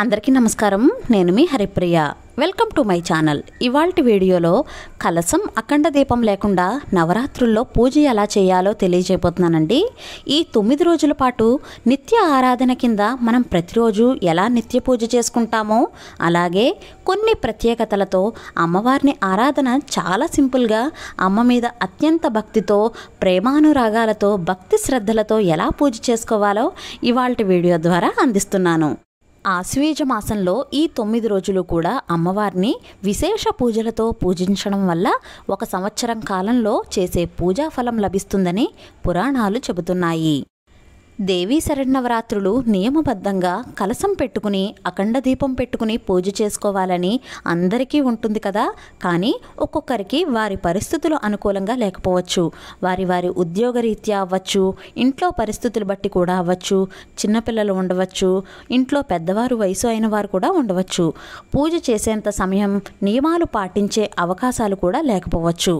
అందరికీ నమస్కారం నేను మీ Haripriya welcome to my channel ఇవాల్టి వీడియోలో కలసం అఖండ దీపం లేకుండా నవరాత్రుల్లో పూజ ఎలా చేయాలో తెలియజేయబోతున్నానండి ఈ తొమ్మిది రోజుల పాటు నిత్య ఆరాధన కింద మనం ప్రతిరోజు ఎలా నిత్య పూజ చేసుకుంటామో అలాగే కొన్ని ప్రత్యేకతలతో అమ్మవారిని ఆరాధన చాలా సింపుల్గా అమ్మ మీద అత్యంత భక్తితో ప్రేమానురాగాలతో భక్తి శ్రద్ధలతో ఎలా పూజ చేసుకోవాలో ఇవాల్టి వీడియో ద్వారా అందిస్తున్నాను ఆశ్వీజ మాసంలో ఈ తొమ్మిది రోజులు కూడా అమ్మవారిని విశేష పూజలతో పూజించడం వల్ల ఒక సంవత్సరం కాలంలో చేసే పూజా ఫలం లభిస్తుందని పురాణాలు చెబుతున్నాయి దేవీ శరణవరాత్రులు నియమబద్ధంగా కలసం పెట్టుకుని అఖండ దీపం పెట్టుకుని పూజ చేసుకోవాలని అందరికీ ఉంటుంది కదా కానీ ఒక్కొక్కరికి వారి పరిస్థితులు అనుకూలంగా లేకపోవచ్చు వారి వారి ఉద్యోగరీత్యా అవ్వచ్చు ఇంట్లో పరిస్థితులు బట్టి కూడా అవ్వచ్చు చిన్నపిల్లలు ఉండవచ్చు ఇంట్లో పెద్దవారు వయసు అయిన వారు కూడా ఉండవచ్చు పూజ చేసేంత సమయం నియమాలు పాటించే అవకాశాలు కూడా లేకపోవచ్చు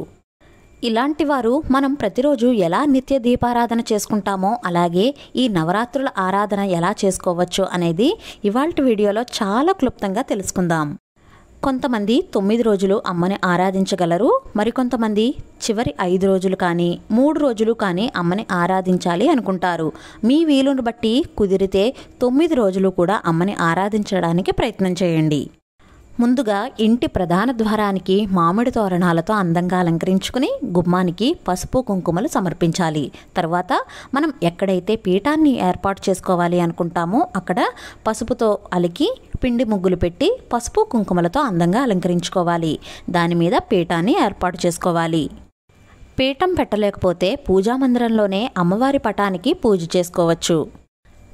ఇలాంటి వారు మనం ప్రతిరోజు ఎలా నిత్య దీపారాధన చేసుకుంటామో అలాగే ఈ నవరాత్రుల ఆరాధన ఎలా చేసుకోవచ్చు అనేది ఇవాళ వీడియోలో చాలా క్లుప్తంగా తెలుసుకుందాం కొంతమంది తొమ్మిది రోజులు అమ్మని ఆరాధించగలరు మరికొంతమంది చివరి ఐదు రోజులు కానీ మూడు రోజులు కానీ అమ్మని ఆరాధించాలి అనుకుంటారు మీ వీలును బట్టి కుదిరితే తొమ్మిది రోజులు కూడా అమ్మని ఆరాధించడానికి ప్రయత్నం చేయండి ముందుగా ఇంటి ప్రధాన ద్వారానికి మామిడి తోరణాలతో అందంగా అలంకరించుకుని గుమ్మానికి పసుపు కుంకుమలు సమర్పించాలి తర్వాత మనం ఎక్కడైతే పీఠాన్ని ఏర్పాటు చేసుకోవాలి అనుకుంటామో అక్కడ పసుపుతో అలికి పిండి ముగ్గులు పెట్టి పసుపు కుంకుమలతో అందంగా అలంకరించుకోవాలి దాని మీద పీఠాన్ని ఏర్పాటు చేసుకోవాలి పీఠం పెట్టలేకపోతే పూజా మందిరంలోనే అమ్మవారి పటానికి పూజ చేసుకోవచ్చు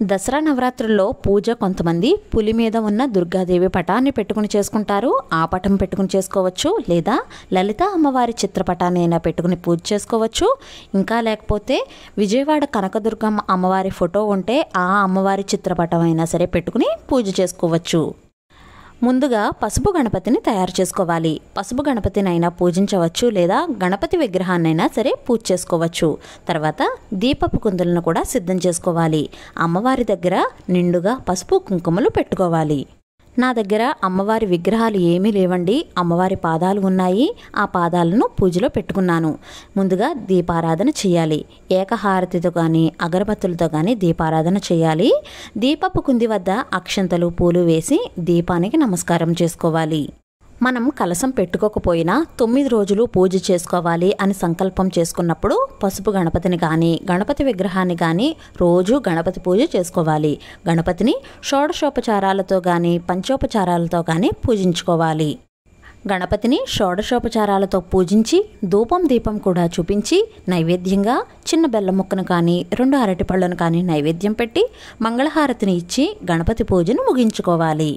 దసరా నవరాత్రుల్లో పూజ కొంతమంది పులి మీద ఉన్న దుర్గాదేవి పటాన్ని పెట్టుకుని చేసుకుంటారు ఆ పటం పెట్టుకుని చేసుకోవచ్చు లేదా లలిత అమ్మవారి చిత్రపటాన్ని అయినా పెట్టుకుని పూజ చేసుకోవచ్చు ఇంకా లేకపోతే విజయవాడ కనకదుర్గమ్మ అమ్మవారి ఫోటో ఉంటే ఆ అమ్మవారి చిత్రపటం అయినా సరే పెట్టుకుని పూజ చేసుకోవచ్చు ముందుగా పసుపు గణపతిని తయారు చేసుకోవాలి పసుపు గణపతిని అయినా పూజించవచ్చు లేదా గణపతి విగ్రహాన్నైనా సరే పూజ చేసుకోవచ్చు తర్వాత దీపపు కుందులను కూడా సిద్ధం చేసుకోవాలి అమ్మవారి దగ్గర నిండుగా పసుపు కుంకుమలు పెట్టుకోవాలి నా దగ్గర అమ్మవారి విగ్రహాలు ఏమీ లేవండి అమ్మవారి పాదాలు ఉన్నాయి ఆ పాదాలను పూజలో పెట్టుకున్నాను ముందుగా దీపారాధన చేయాలి ఏకహారతితో కానీ అగరబత్తులతో కానీ దీపారాధన చేయాలి దీపపు కుంది వద్ద అక్షంతలు పూలు వేసి దీపానికి నమస్కారం చేసుకోవాలి మనం కలసం పెట్టుకోకపోయినా తొమ్మిది రోజులు పూజ చేసుకోవాలి అని సంకల్పం చేసుకున్నప్పుడు పసుపు గణపతిని కానీ గణపతి విగ్రహాన్ని కానీ రోజు గణపతి పూజ చేసుకోవాలి గణపతిని షోడశోపచారాలతో కానీ పంచోపచారాలతో కానీ పూజించుకోవాలి గణపతిని షోడశోపచారాలతో పూజించి ధూపం దీపం కూడా చూపించి నైవేద్యంగా చిన్న బెల్ల ముక్కను కానీ రెండు అరటిపళ్ళను కానీ నైవేద్యం పెట్టి మంగళహారతిని ఇచ్చి గణపతి పూజను ముగించుకోవాలి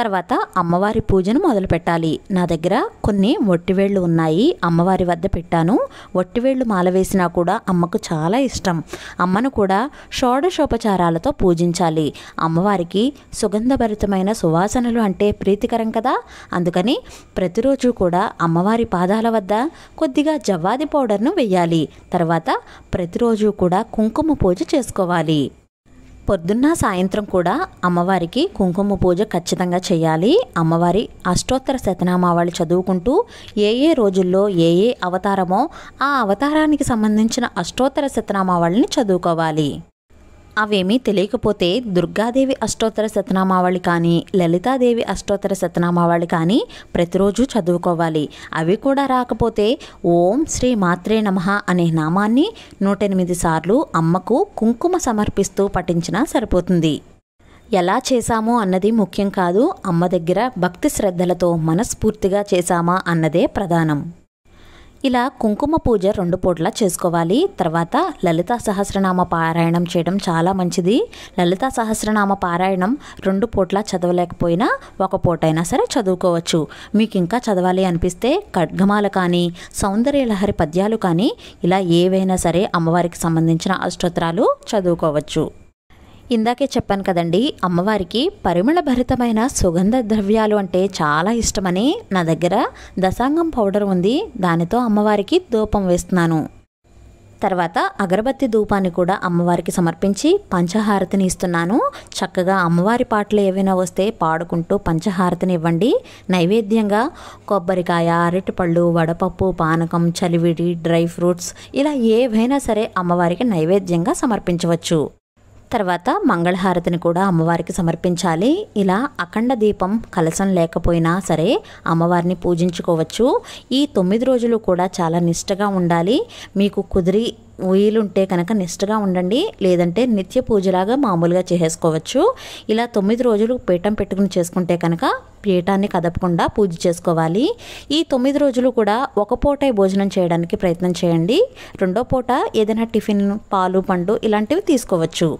తర్వాత అమ్మవారి పూజను మొదలు పెట్టాలి నా దగ్గర కొన్ని ఒట్టివేళ్ళు ఉన్నాయి అమ్మవారి వద్ద పెట్టాను ఒట్టివేళ్ళు మాల వేసినా కూడా అమ్మకు చాలా ఇష్టం అమ్మను కూడా షోడశోపచారాలతో పూజించాలి అమ్మవారికి సుగంధభరితమైన సువాసనలు అంటే ప్రీతికరం కదా అందుకని ప్రతిరోజు కూడా అమ్మవారి పాదాల వద్ద కొద్దిగా జవ్వాది పౌడర్ను వెయ్యాలి తర్వాత ప్రతిరోజు కూడా కుంకుమ పూజ చేసుకోవాలి పొద్దున్న సాయంత్రం కూడా అమ్మవారికి కుంకుమ పూజ ఖచ్చితంగా చేయాలి అమ్మవారి అష్టోత్తర శతనామావళి చదువుకుంటూ ఏ ఏ రోజుల్లో ఏ ఏ అవతారమో ఆ అవతారానికి సంబంధించిన అష్టోత్తర శతనామావళిని చదువుకోవాలి అవేమీ తెలియకపోతే దుర్గాదేవి అష్టోత్తర సతనామావళి కానీ లలితాదేవి అష్టోత్తర సతనామావళి కానీ ప్రతిరోజు చదువుకోవాలి అవి కూడా రాకపోతే ఓం శ్రీ మాత్రే నమ అనే నామాన్ని నూట ఎనిమిది సార్లు అమ్మకు కుంకుమ సమర్పిస్తూ పఠించినా సరిపోతుంది ఎలా చేశాము అన్నది ముఖ్యం కాదు అమ్మ దగ్గర భక్తి శ్రద్ధలతో మనస్ఫూర్తిగా చేశామా అన్నదే ప్రధానం ఇలా కుంకుమ పూజ రెండు పూటలా చేసుకోవాలి తర్వాత లలిత సహస్రనామ పారాయణం చేయడం చాలా మంచిది లలిత సహస్రనామ పారాయణం రెండు పూటలా చదవలేకపోయినా ఒక పూటైనా సరే చదువుకోవచ్చు మీకు ఇంకా చదవాలి అనిపిస్తే ఖడ్గమాలు కానీ సౌందర్యలహరి పద్యాలు కానీ ఇలా ఏవైనా సరే అమ్మవారికి సంబంధించిన అష్టోత్తరాలు చదువుకోవచ్చు ఇందాకే చెప్పాను కదండి అమ్మవారికి పరిమళ భరితమైన సుగంధ ద్రవ్యాలు అంటే చాలా ఇష్టమని నా దగ్గర దశాంగం పౌడర్ ఉంది దానితో అమ్మవారికి ధూపం వేస్తున్నాను తర్వాత అగరబత్తి ధూపాన్ని కూడా అమ్మవారికి సమర్పించి పంచహారతిని ఇస్తున్నాను చక్కగా అమ్మవారి పాటలు ఏవైనా వస్తే పాడుకుంటూ పంచహారతిని ఇవ్వండి నైవేద్యంగా కొబ్బరికాయ అరటిపళ్ళు వడపప్పు పానకం చలివిడి డ్రై ఫ్రూట్స్ ఇలా ఏవైనా సరే అమ్మవారికి నైవేద్యంగా సమర్పించవచ్చు తర్వాత మంగళహారతిని కూడా అమ్మవారికి సమర్పించాలి ఇలా అఖండ దీపం కలసం లేకపోయినా సరే అమ్మవారిని పూజించుకోవచ్చు ఈ తొమ్మిది రోజులు కూడా చాలా నిష్టగా ఉండాలి మీకు కుదిరి వీలుంటే కనుక నిష్టగా ఉండండి లేదంటే నిత్య పూజలాగా మామూలుగా చేసుకోవచ్చు ఇలా తొమ్మిది రోజులు పీఠం పెట్టుకుని చేసుకుంటే కనుక పీఠాన్ని కదపకుండా పూజ చేసుకోవాలి ఈ తొమ్మిది రోజులు కూడా ఒక పూటే భోజనం చేయడానికి ప్రయత్నం చేయండి రెండో పూట ఏదైనా టిఫిన్ పాలు పండు ఇలాంటివి తీసుకోవచ్చు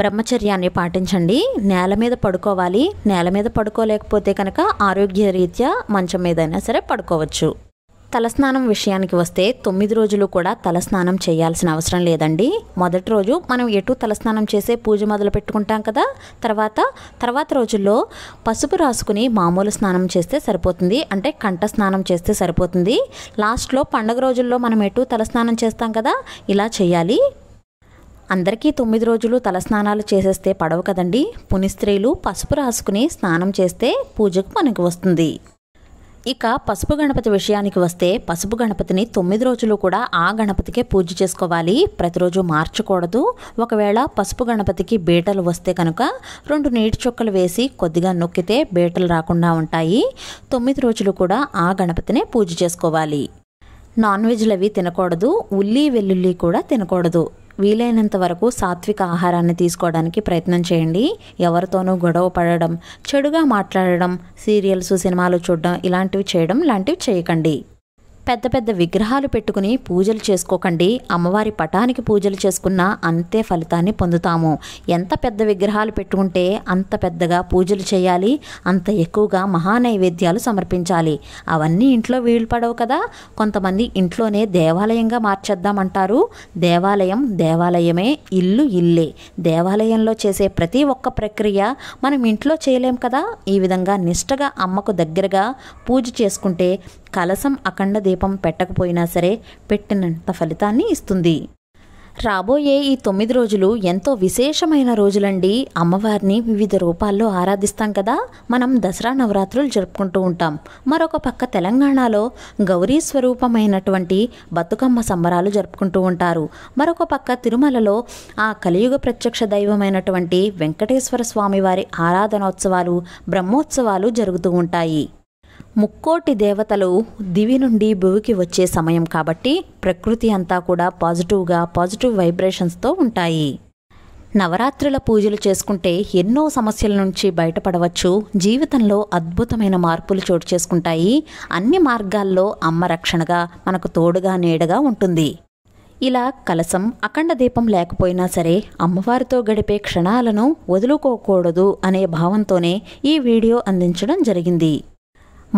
బ్రహ్మచర్యాన్ని పాటించండి నేల మీద పడుకోవాలి నేల మీద పడుకోలేకపోతే కనుక ఆరోగ్య రీత్యా మంచం మీదైనా సరే పడుకోవచ్చు తలస్నానం విషయానికి వస్తే తొమ్మిది రోజులు కూడా తలస్నానం చేయాల్సిన అవసరం లేదండి మొదటి రోజు మనం ఎటు తలస్నానం చేసే పూజ మొదలు పెట్టుకుంటాం కదా తర్వాత తర్వాత రోజుల్లో పసుపు రాసుకుని మామూలు స్నానం చేస్తే సరిపోతుంది అంటే కంట స్నానం చేస్తే సరిపోతుంది లాస్ట్లో పండగ రోజుల్లో మనం ఎటు తలస్నానం చేస్తాం కదా ఇలా చేయాలి అందరికీ తొమ్మిది రోజులు తలస్నానాలు చేసేస్తే పడవు కదండి పుని స్త్రీలు పసుపు రాసుకుని స్నానం చేస్తే పూజకు మనకు వస్తుంది ఇక పసుపు గణపతి విషయానికి వస్తే పసుపు గణపతిని తొమ్మిది రోజులు కూడా ఆ గణపతికే పూజ చేసుకోవాలి ప్రతిరోజు మార్చకూడదు ఒకవేళ పసుపు గణపతికి బీటలు వస్తే కనుక రెండు నీటి చుక్కలు వేసి కొద్దిగా నొక్కితే బీటలు రాకుండా ఉంటాయి తొమ్మిది రోజులు కూడా ఆ గణపతినే పూజ చేసుకోవాలి నాన్ వెజ్లు అవి తినకూడదు ఉల్లి వెల్లుల్లి కూడా తినకూడదు వీలైనంత వరకు సాత్విక ఆహారాన్ని తీసుకోవడానికి ప్రయత్నం చేయండి ఎవరితోనూ గొడవ పడడం చెడుగా మాట్లాడడం సీరియల్స్ సినిమాలు చూడడం ఇలాంటివి చేయడం లాంటివి చేయకండి పెద్ద పెద్ద విగ్రహాలు పెట్టుకుని పూజలు చేసుకోకండి అమ్మవారి పటానికి పూజలు చేసుకున్న అంతే ఫలితాన్ని పొందుతాము ఎంత పెద్ద విగ్రహాలు పెట్టుకుంటే అంత పెద్దగా పూజలు చేయాలి అంత ఎక్కువగా మహానైవేద్యాలు సమర్పించాలి అవన్నీ ఇంట్లో వీలు పడవు కదా కొంతమంది ఇంట్లోనే దేవాలయంగా మార్చేద్దామంటారు దేవాలయం దేవాలయమే ఇల్లు ఇల్లే దేవాలయంలో చేసే ప్రతి ఒక్క ప్రక్రియ మనం ఇంట్లో చేయలేం కదా ఈ విధంగా నిష్టగా అమ్మకు దగ్గరగా పూజ చేసుకుంటే కలసం అఖండ దీపం పెట్టకపోయినా సరే పెట్టినంత ఫలితాన్ని ఇస్తుంది రాబోయే ఈ తొమ్మిది రోజులు ఎంతో విశేషమైన రోజులండి అమ్మవారిని వివిధ రూపాల్లో ఆరాధిస్తాం కదా మనం దసరా నవరాత్రులు జరుపుకుంటూ ఉంటాం మరొక పక్క తెలంగాణలో గౌరీ స్వరూపమైనటువంటి బతుకమ్మ సంబరాలు జరుపుకుంటూ ఉంటారు మరొక పక్క తిరుమలలో ఆ కలియుగ ప్రత్యక్ష దైవమైనటువంటి వెంకటేశ్వర స్వామివారి ఆరాధనోత్సవాలు బ్రహ్మోత్సవాలు జరుగుతూ ఉంటాయి ముక్కోటి దేవతలు దివి నుండి భువికి వచ్చే సమయం కాబట్టి ప్రకృతి అంతా కూడా పాజిటివ్గా పాజిటివ్ వైబ్రేషన్స్తో ఉంటాయి నవరాత్రుల పూజలు చేసుకుంటే ఎన్నో సమస్యల నుంచి బయటపడవచ్చు జీవితంలో అద్భుతమైన మార్పులు చోటు చేసుకుంటాయి అన్ని మార్గాల్లో అమ్మ రక్షణగా మనకు తోడుగా నీడగా ఉంటుంది ఇలా కలసం అఖండ దీపం లేకపోయినా సరే అమ్మవారితో గడిపే క్షణాలను వదులుకోకూడదు అనే భావంతోనే ఈ వీడియో అందించడం జరిగింది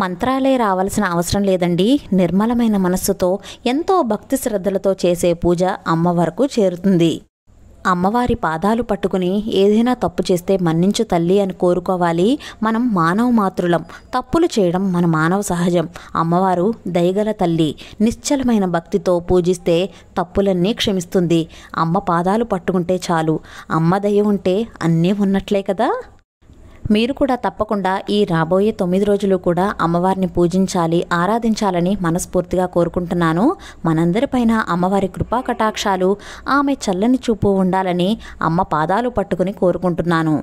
మంత్రాలే రావాల్సిన అవసరం లేదండి నిర్మలమైన మనస్సుతో ఎంతో భక్తి శ్రద్ధలతో చేసే పూజ అమ్మ చేరుతుంది అమ్మవారి పాదాలు పట్టుకుని ఏదైనా తప్పు చేస్తే మన్నించు తల్లి అని కోరుకోవాలి మనం మానవ మాతృలం తప్పులు చేయడం మన మానవ సహజం అమ్మవారు దయగల తల్లి నిశ్చలమైన భక్తితో పూజిస్తే తప్పులన్నీ క్షమిస్తుంది అమ్మ పాదాలు పట్టుకుంటే చాలు అమ్మ దయ ఉంటే అన్నీ ఉన్నట్లే కదా మీరు కూడా తప్పకుండా ఈ రాబోయే తొమ్మిది రోజులు కూడా అమ్మవారిని పూజించాలి ఆరాధించాలని మనస్ఫూర్తిగా కోరుకుంటున్నాను మనందరిపైన అమ్మవారి కృపా కటాక్షాలు ఆమె చల్లని చూపు ఉండాలని అమ్మ పాదాలు పట్టుకుని కోరుకుంటున్నాను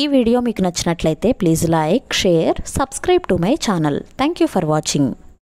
ఈ వీడియో మీకు నచ్చినట్లయితే please like share subscribe to my channel thank you for watching